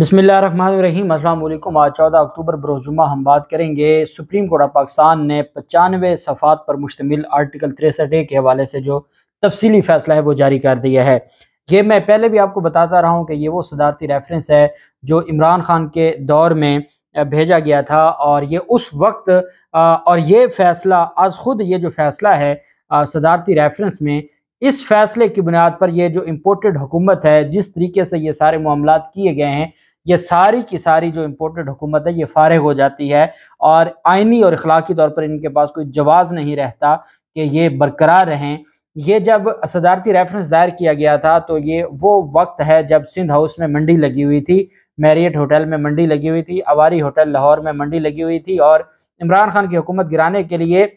बसमिल अल्लाम आज चौदह अक्टूबर बरोजुमा हम बात करेंगे सुप्रीम कोर्ट ऑफ पाकिस्तान ने पचानवे सफ़ात पर मुश्तमिल आर्टिकल तिरसठ ए के हवाले से जो तफसीली फ़ैसला है वो जारी कर दिया है ये मैं पहले भी आपको बताता रहा हूँ कि ये वो सदारती रेफरेंस है जो इमरान खान के दौर में भेजा गया था और ये उस वक्त और ये फ़ैसला आज खुद ये जो फ़ैसला है सदारती रेफरेंस में इस फैसले की बुनियाद पर यह जो इम्पोर्टेड हुकूमत है जिस तरीके से ये सारे मामला किए गए हैं ये सारी की सारी जो इम्पोर्टेड हुकूमत है ये फारग हो जाती है और आइनी और अखलाकी तौर पर इनके पास कोई जवाब नहीं रहता कि ये बरकरार रहें ये जब सदारती रेफरेंस दायर किया गया था तो ये वो वक्त है जब सिंध हाउस में मंडी लगी हुई थी मैरियट होटल में मंडी लगी हुई थी अवारी होटल लाहौर में मंडी लगी हुई थी और इमरान खान की हुकूमत गिराने के लिए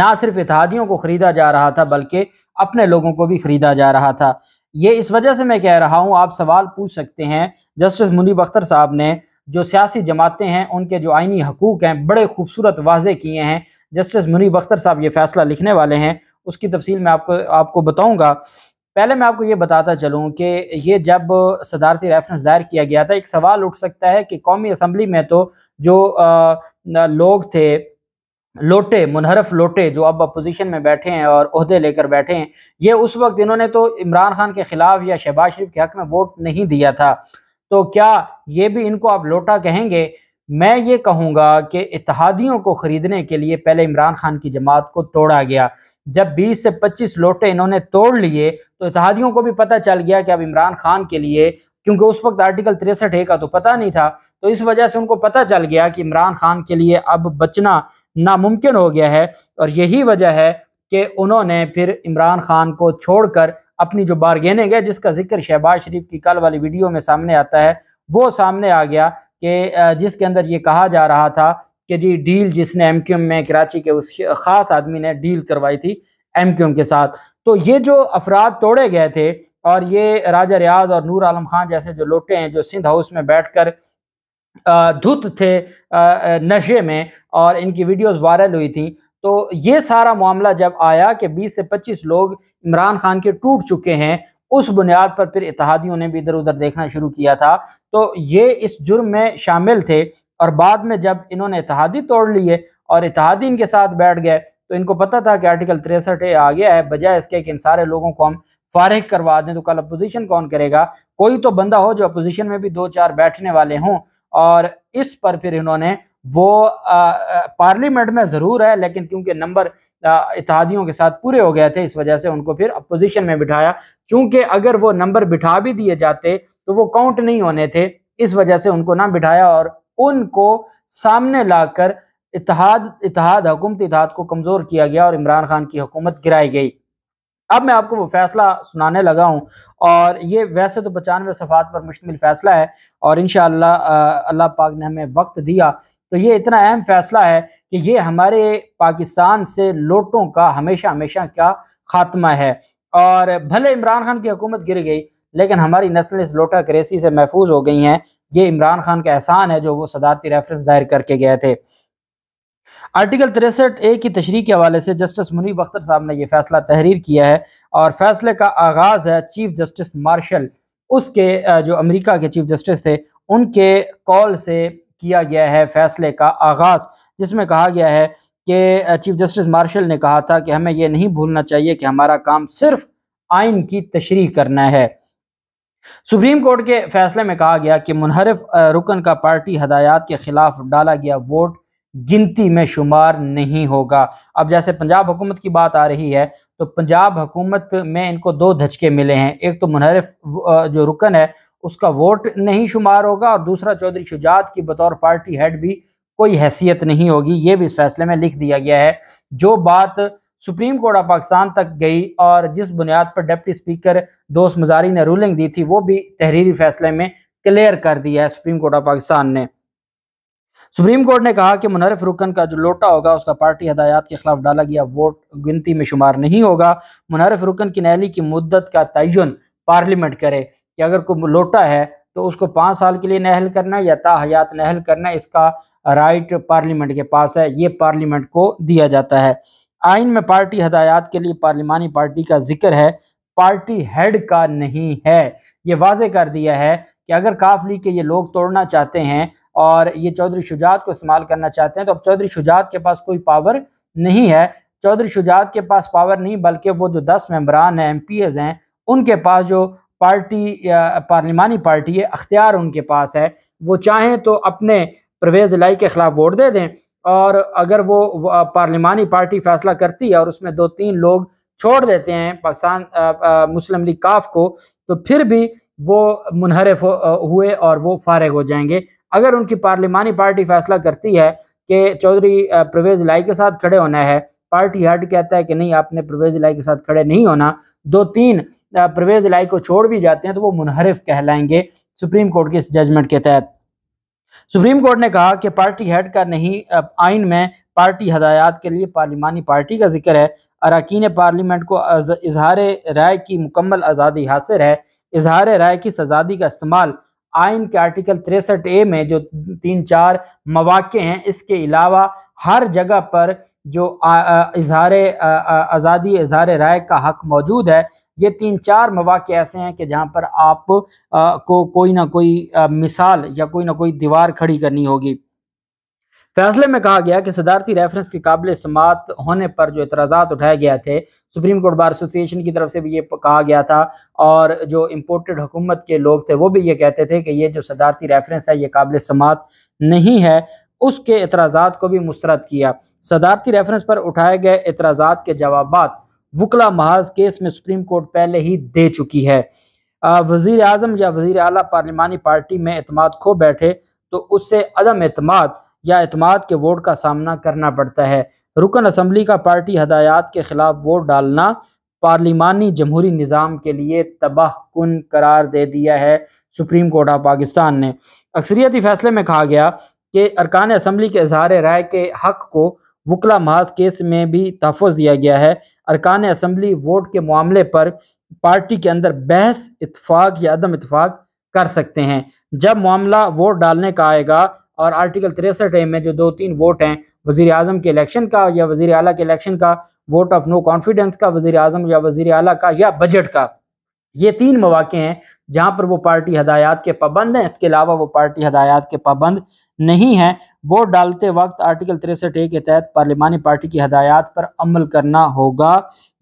ना सिर्फ इतिहादियों को ख़रीदा जा रहा था बल्कि अपने लोगों को भी खरीदा जा रहा था ये इस वजह से मैं कह रहा हूँ आप सवाल पूछ सकते हैं जस्टिस मुनीब अख्तर साहब ने जो सियासी जमातें हैं उनके जो आइनी हकूक़ हैं बड़े खूबसूरत वाजे किए हैं जस्टिस मुनीब अख्तर साहब ये फैसला लिखने वाले हैं उसकी तफसील मैं आपको आपको बताऊँगा पहले मैं आपको ये बताता चलूँ कि ये जब सदारती रेफरेंस दायर किया गया था एक सवाल उठ सकता है कि कौमी असम्बली में तो जो आ, लोग थे लोटे मुनहरफ लोटे जो अब अपोजिशन में बैठे हैं और अहदे लेकर बैठे हैं ये उस वक्त इन्होंने तो इमरान खान के खिलाफ या शहबाज शरीफ के हक में वोट नहीं दिया था तो क्या ये भी इनको आप लोटा कहेंगे मैं ये कहूँगा कि इतिहादियों को ख़रीदने के लिए पहले इमरान खान की जमात को तोड़ा गया जब 20 से 25 लोटे इन्होंने तोड़ लिए तो इतिहादियों को भी पता चल गया कि अब इमरान खान के लिए क्योंकि उस वक्त आर्टिकल तिरसठ ए का तो पता नहीं था तो इस वजह से उनको पता चल गया कि इमरान खान के लिए अब बचना नामुमकिन हो गया है और यही वजह है कि उन्होंने फिर इमरान खान को छोड़कर अपनी जो बारगेनिंग है जिसका जिक्र शहबाज शरीफ की कल वाली वीडियो में सामने आता है वो सामने आ गया कि जिसके अंदर ये कहा जा रहा था कि जी डील जिसने एम क्यू में कराची के उस ख़ास आदमी ने डील करवाई थी एम क्यू के साथ तो ये जो अफराद तोड़े गए थे और ये राजा रियाज और नूर आलम खान जैसे जो लोटे हैं जो सिंध हाउस में बैठ कर धुत थे नशे में और इनकी वीडियोस वायरल हुई थी तो ये सारा मामला जब आया कि 20 से 25 लोग इमरान खान के टूट चुके हैं उस बुनियाद पर फिर इतिहादियों ने भी इधर उधर देखना शुरू किया था तो ये इस जुर्म में शामिल थे और बाद में जब इन्होंने इतिहादी तोड़ लिए और इतिहादी इनके साथ बैठ गए तो इनको पता था कि आर्टिकल तिरसठ ए आ गया है बजाय इसके कि इन सारे लोगों को हम फारिग करवा दें तो कल अपोजिशन कौन करेगा कोई तो बंदा हो जो अपोजिशन में भी दो चार बैठने वाले हों और इस पर फिर इन्होंने वो पार्लियामेंट में ज़रूर है लेकिन क्योंकि नंबर इतिहादियों के साथ पूरे हो गए थे इस वजह से उनको फिर अपोजिशन में बिठाया क्योंकि अगर वो नंबर बिठा भी दिए जाते तो वो काउंट नहीं होने थे इस वजह से उनको ना बिठाया और उनको सामने लाकर इतिहाद इतिहाद हुकूमती इतिहाद को कमज़ोर किया गया और इमरान खान की हुकूमत गिराई गई अब मैं आपको वो फैसला सुनाने लगा हूँ और ये वैसे तो पचानवे सफ़ात पर मुश्तमिल फ़ैसला है और इन अल्लाह पाक ने हमें वक्त दिया तो ये इतना अहम फ़ैसला है कि ये हमारे पाकिस्तान से लोटों का हमेशा हमेशा क्या खात्मा है और भले इमरान खान की हुकूमत गिर गई लेकिन हमारी नस्ल इस लोटा क्रेसी से महफूज हो गई हैं ये इमरान खान का एहसान है जो वो सदारती रेफरेंस दायर करके गए थे आर्टिकल तिरसठ ए की तशरी के हवाले से जस्टिस मुनीब अख्तर साहब ने यह फैसला तहरीर किया है और फैसले का आगाज़ है चीफ जस्टिस मार्शल उसके जो अमेरिका के चीफ जस्टिस थे उनके कॉल से किया गया है फैसले का आगाज़ जिसमें कहा गया है कि चीफ जस्टिस मार्शल ने कहा था कि हमें यह नहीं भूलना चाहिए कि हमारा काम सिर्फ आइन की तशरी करना है सुप्रीम कोर्ट के फैसले में कहा गया कि मुनहरफ रुकन का पार्टी हदायत के खिलाफ डाला गया वोट गिनती में शुमार नहीं होगा अब जैसे पंजाब हुकूमत की बात आ रही है तो पंजाब हुकूमत में इनको दो धचके मिले हैं एक तो मुनहरफ जो रुकन है उसका वोट नहीं शुमार होगा और दूसरा चौधरी शुजात की बतौर पार्टी हेड भी कोई हैसियत नहीं होगी ये भी इस फैसले में लिख दिया गया है जो बात सुप्रीम कोर्ट ऑफ पाकिस्तान तक गई और जिस बुनियाद पर डिप्टी स्पीकर दोस्त मजारी ने रूलिंग दी थी वो भी तहरीरी फैसले में क्लियर कर दिया है सुप्रीम कोर्ट ऑफ पाकिस्तान ने सुप्रीम कोर्ट ने कहा कि मुनरफ रुकन का जो लोटा होगा उसका पार्टी हदायत के खिलाफ डाला गया वोट गिनती में शुमार नहीं होगा मुनरफ रुकन की नहली की मुद्दत का तयन पार्लियामेंट करे कि अगर कोई लोटा है तो उसको पाँच साल के लिए नहल करना या ताहयात नहल करना इसका राइट पार्लियामेंट के पास है ये पार्लियामेंट को दिया जाता है आइन में पार्टी हदायत के लिए पार्लिमानी पार्टी का जिक्र है पार्टी हेड का नहीं है ये वाज कर दिया है कि अगर काफ लीग के ये लोग तोड़ना चाहते हैं और ये चौधरी शुजात को इस्तेमाल करना चाहते हैं तो अब चौधरी शुजात के पास कोई पावर नहीं है चौधरी शुजात के पास पावर नहीं बल्कि वो जो दस मेम्बरान हैं एम पी एज़ हैं उनके पास जो पार्टी पार्लिमानी पार्टी है अख्तियार उनके पास है वो चाहें तो अपने परवेज़ लाई के ख़िलाफ़ वोट दे दें और अगर वो पार्लिमानी पार्टी फैसला करती है और उसमें दो तीन लोग छोड़ देते हैं पाकिस्तान मुस्लिम लीग काफ को तो फिर भी वो मुनहरफ हुए और वो फारग हो जाएंगे अगर उनकी पार्लिमानी पार्टी फैसला करती है कि चौधरी प्रवेज लाई के साथ खड़े होना है पार्टी हट कहता है कि नहीं आपने प्रवेज लाई के साथ खड़े नहीं होना दो तीन प्रवेज लाई को छोड़ भी जाते हैं तो वो मुनहरिफ कहलाएंगे सुप्रीम कोर्ट के इस जजमेंट के तहत सुप्रीम कोर्ट ने कहा कि पार्टी हेड का नहीं आइन में पार्टी हदायत के लिए पार्लिमानी पार्टी का जिक्र है अरकान पार्लियामेंट को इजहार राय की मुकम्मल आज़ादी हासिल है इजहार राय की आज़ादी का इस्तेमाल आइन के आर्टिकल तिरसठ ए में जो तीन चार मवाक़े हैं इसके अलावा हर जगह पर जो इजहार आज़ादी इजहार राय का हक मौजूद है ये तीन चार मवाक़े ऐसे हैं कि जहाँ पर आप आ, को कोई ना कोई आ, मिसाल या कोई ना कोई दीवार खड़ी करनी होगी फैसले में कहा गया कि सदारती रेफरेंस के काबिल समात होने पर जो एतराज़ा उठाए गए थे सुप्रीम कोर्ट बार एसोसिएशन की तरफ से भी ये कहा गया था और जो इम्पोर्टेड हुकूमत के लोग थे वो भी ये कहते थे कि ये जो सदारती रेफरेंस है ये काबिल समात नहीं है उसके इतराजा को भी मुस्रद किया सदारती रेफरेंस पर उठाए गए एतराज़ा के जवाब वकला महाज केस में सुप्रीम कोर्ट पहले ही दे चुकी है वजीर अजम या वजीर अला पार्लिमानी पार्टी में अतमाद खो बैठे तो उससे अदम अतमाद या अतमाद के वोट का सामना करना पड़ता है रुकन असम्बली का पार्टी हदायात के खिलाफ वोट डालना पार्लिमानी जमहूरी निज़ाम के लिए तबाह कन करार दे दिया है सुप्रीम कोर्ट ऑफ पाकिस्तान ने अक्सरियती फैसले में कहा गया कि अरकान असम्बली के इजहार राय के हक को वकला महाज केस में भी तहफ़ दिया गया है अरकान असम्बली वोट के मामले पर पार्टी के अंदर बहस इतफाक़ या अदम इतफाक़ कर सकते हैं जब मामला वोट डालने का आएगा और आर्टिकल तिरसठ ए में जो दो तीन वोट हैं वजी अजम के इलेक्शन का या वजी अला के इलेक्शन का वोट ऑफ नो कॉन्फिडेंस का वजी अजम या वजी अला का या बजट का ये तीन मौाक़े हैं जहाँ पर वो पार्टी हदायत के पाबंद हैं इसके अलावा वो पार्टी हदायत के पाबंद नहीं हैं वोट डालते वक्त आर्टिकल तिरसठ ए के तहत पार्लिमानी पार्टी की हदायत पर अमल करना होगा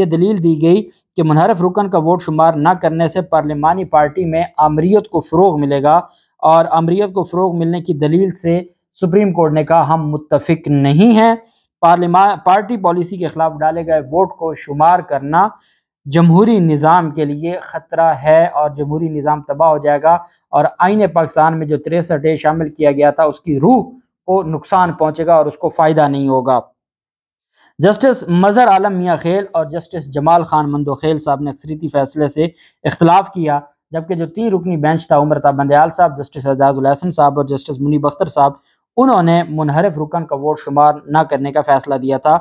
ये दलील दी गई कि मुनहरफ रुकन का वोट शुमार न करने से पार्लिमानी पार्टी में आमरीत को फ़रोग मिलेगा और अमरीत को फ़रोग मिलने की दलील से सुप्रीम कोर्ट ने कहा हम मुतफिक नहीं हैं पार्लिमा पार्टी पॉलिसी के ख़िलाफ़ डाले गए वोट को शुमार करना जमहूरी निज़ाम के लिए ख़तरा है और जमहूरी निज़ाम तबाह हो जाएगा और आइन पाकिस्तान में जो तिरसठ ए शामिल किया गया था उसकी रूह को नुकसान पहुँचेगा और उसको फ़ायदा नहीं होगा जस्टिस मज़र आलम मियाँ खेल और जस्टिस जमाल खान मंदो खेल साहब ने अक्सरती फ़ैसले से इख्तलाफ किया जबकि जो तीन रुकनी बेंच था उम्रता ताब बंदयाल साहब जस्टिस एजाज उलहसन साहब और जस्टिस मुनीब अख्तर साहब उन्होंने मुनहरफ रुकन का वोट शुमार न करने का फैसला दिया था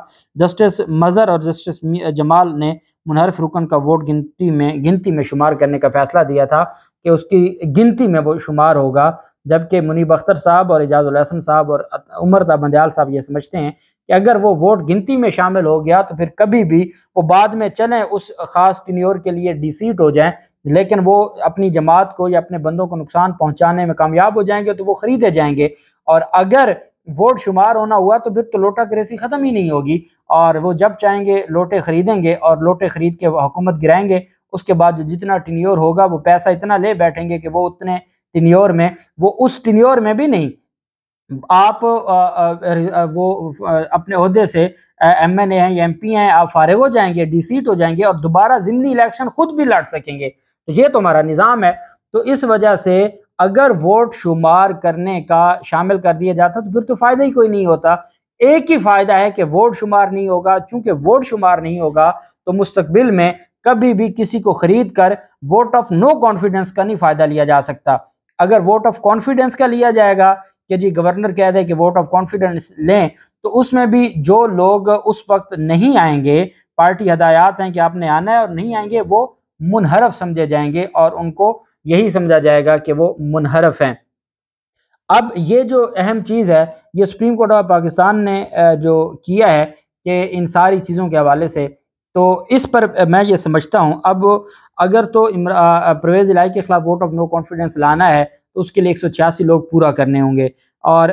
जस्टिस मज़र और जस्टिस जमाल ने मुनहरफ रुकन का वोट गिनती में गिनती में शुमार करने का फैसला दिया था कि उसकी गिनती में वो शुमार होगा जबकि मुनीब अख्तर साहब और एजाज उलहसन साहब और उमर बंदयाल साहब ये समझते हैं कि अगर वो वोट गिनती में शामिल हो गया तो फिर कभी भी वो बाद में चलें उस ख़ास टिन्योर के लिए डिसीट हो जाएं लेकिन वो अपनी जमात को या अपने बंदों को नुकसान पहुंचाने में कामयाब हो जाएंगे तो वो खरीदे जाएंगे और अगर वोट शुमार होना हुआ तो फिर तो लोटा क्रेसी ख़त्म ही नहीं होगी और वो जब चाहेंगे लोटे खरीदेंगे और लोटे खरीद के हुकूमत गिराएंगे उसके बाद जो जितना टिन्योर होगा वो पैसा इतना ले बैठेंगे कि वो उतने टिन्योर में वो उस टिन्योर में भी नहीं आप आ, आ, वो अपने अहदे से एम एन ए हैं एम पी हैं आप फारग हो जाएंगे डी सीट हो जाएंगे और दोबारा ज़मनी इलेक्शन खुद भी लड़ सकेंगे तो ये तो हमारा निज़ाम है तो इस वजह से अगर वोट शुमार करने का शामिल कर दिया जाता तो फिर तो फ़ायदा ही कोई नहीं होता एक ही फ़ायदा है कि वोट शुमार नहीं होगा चूंकि वोट शुमार नहीं होगा तो मुस्तबिल में कभी भी किसी को खरीद कर वोट ऑफ नो कॉन्फिडेंस का नहीं फ़ायदा लिया जा सकता अगर वोट ऑफ कॉन्फिडेंस का लिया जाएगा कि जी गवर्नर कह दे कि वोट ऑफ कॉन्फिडेंस लें तो उसमें भी जो लोग उस वक्त नहीं आएंगे पार्टी हदायत हैं कि आपने आना है और नहीं आएंगे वो मुनहरफ समझे जाएंगे और उनको यही समझा जाएगा कि वो मुनहरफ हैं अब ये जो अहम चीज़ है ये सुप्रीम कोर्ट ऑफ पाकिस्तान ने जो किया है कि इन सारी चीज़ों के हवाले से तो इस पर मैं ये समझता हूँ अब अगर तो परवेज़ इलाई के ख़िलाफ़ वोट ऑफ नो कॉन्फिडेंस लाना है तो उसके लिए एक लोग पूरा करने होंगे और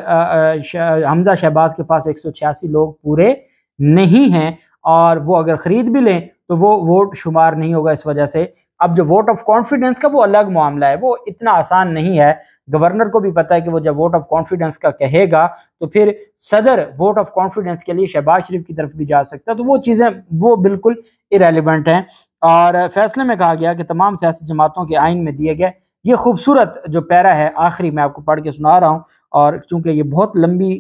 हमजा शहबाज के पास एक लोग पूरे नहीं हैं और वो अगर ख़रीद भी लें तो वो वोट शुमार नहीं होगा इस वजह से अब जो वोट ऑफ कॉन्फिडेंस का वो अलग मामला है वो इतना आसान नहीं है गवर्नर को भी पता है कि वो जब वोट ऑफ कॉन्फिडेंस का कहेगा तो फिर सदर वोट ऑफ कॉन्फिडेंस के लिए शहबाज शरीफ की तरफ भी जा सकता है तो वो चीज़ें वो बिल्कुल इरेलीवेंट हैं और फैसले में कहा गया कि तमाम सियासी जमातों के आइन में दिए गए ये खूबसूरत जो पैरा है आखिरी मैं आपको पढ़ के सुना रहा हूँ और चूंकि ये बहुत लंबी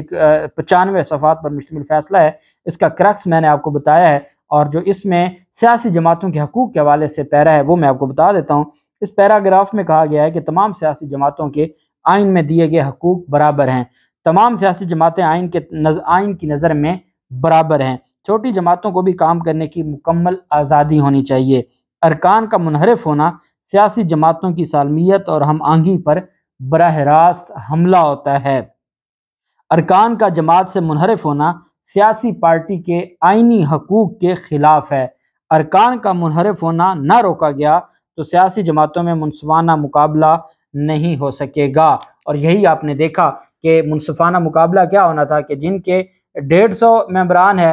एक पचानवे सफ़ात पर मुश्तमिल फ़ैसला है इसका क्रक्स मैंने आपको बताया है और जो इसमें सियासी जमातों के हकूक़ के हवाले से पैरा है वो मैं आपको बता देता हूँ इस पैराग्राफ में कहा गया है कि तमाम सियासी जमातों के आइन में दिए गए हकूक़ बराबर हैं तमाम सियासी जमातें आइन के नज, आइन की नज़र में बराबर हैं छोटी जमातों को भी काम करने की मुकम्मल आज़ादी होनी चाहिए अरकान का मुनहरफ होना सियासी जमातों की सालमियत और हम आंगी पर बरह रास्त हमला होता है अरकान का जमात से मुनहरफ होना सियासी पार्टी के आइनी हकूक के खिलाफ है अरकान का मुनहरफ होना ना रोका गया तो सियासी जमातों में मुनसफाना मुकाबला नहीं हो सकेगा और यही आपने देखा कि मुनसफाना मुकाबला क्या होना था कि जिनके डेढ़ सौ मेम्बरान है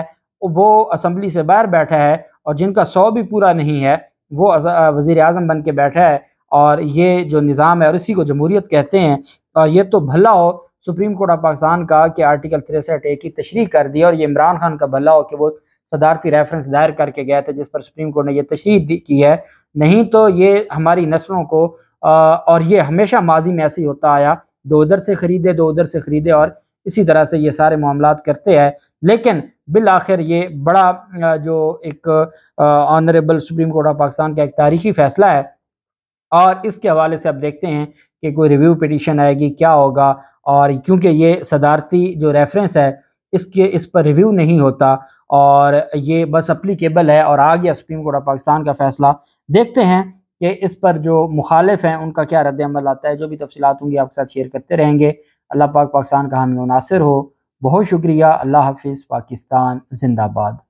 वो असम्बली से बाहर बैठा है और जिनका सौ भी पूरा नहीं है वो वजीर अजम बन के बैठा है और ये जो निज़ाम है और इसी को जमहूरियत कहते हैं और ये तो भला हो सुप्रीम कोर्ट ऑफ पाकिस्तान का कि आर्टिकल तिरसठ ए की तशरी कर दी और ये इमरान खान का भला हो कि वो सदारती रेफरेंस दायर करके गया था जिस पर सुप्रीम कोर्ट ने यह तशरी की है नहीं तो ये हमारी नस्लों को आ, और ये हमेशा माजी में ऐसे ही होता आया दो उधर से ख़रीदे दो उधर से ख़रीदे और इसी तरह से ये सारे मामला करते हैं लेकिन बिल आखिर ये बड़ा जो एक honourable Supreme Court of Pakistan का एक तारीखी फैसला है और इसके हवाले से अब देखते हैं कि कोई रिव्यू पिटिशन आएगी क्या होगा और क्योंकि ये सदारती जो रेफरेंस है इसके इस पर रिव्यू नहीं होता और ये बस अप्लीकेबल है और आ गया सुप्रीम कोर्ट ऑफ पाकिस्तान का फैसला देखते हैं कि इस पर जो मुखालिफ हैं उनका क्या रद्द अमल आता है जो भी तफसीत होंगी आपके साथ शेयर करते रहेंगे अल्लाह पाक पाकिस्तान का हमें मुनासर हो बहुत शुक्रिया अल्लाह हाफिज़ पाकिस्तान जिंदाबाद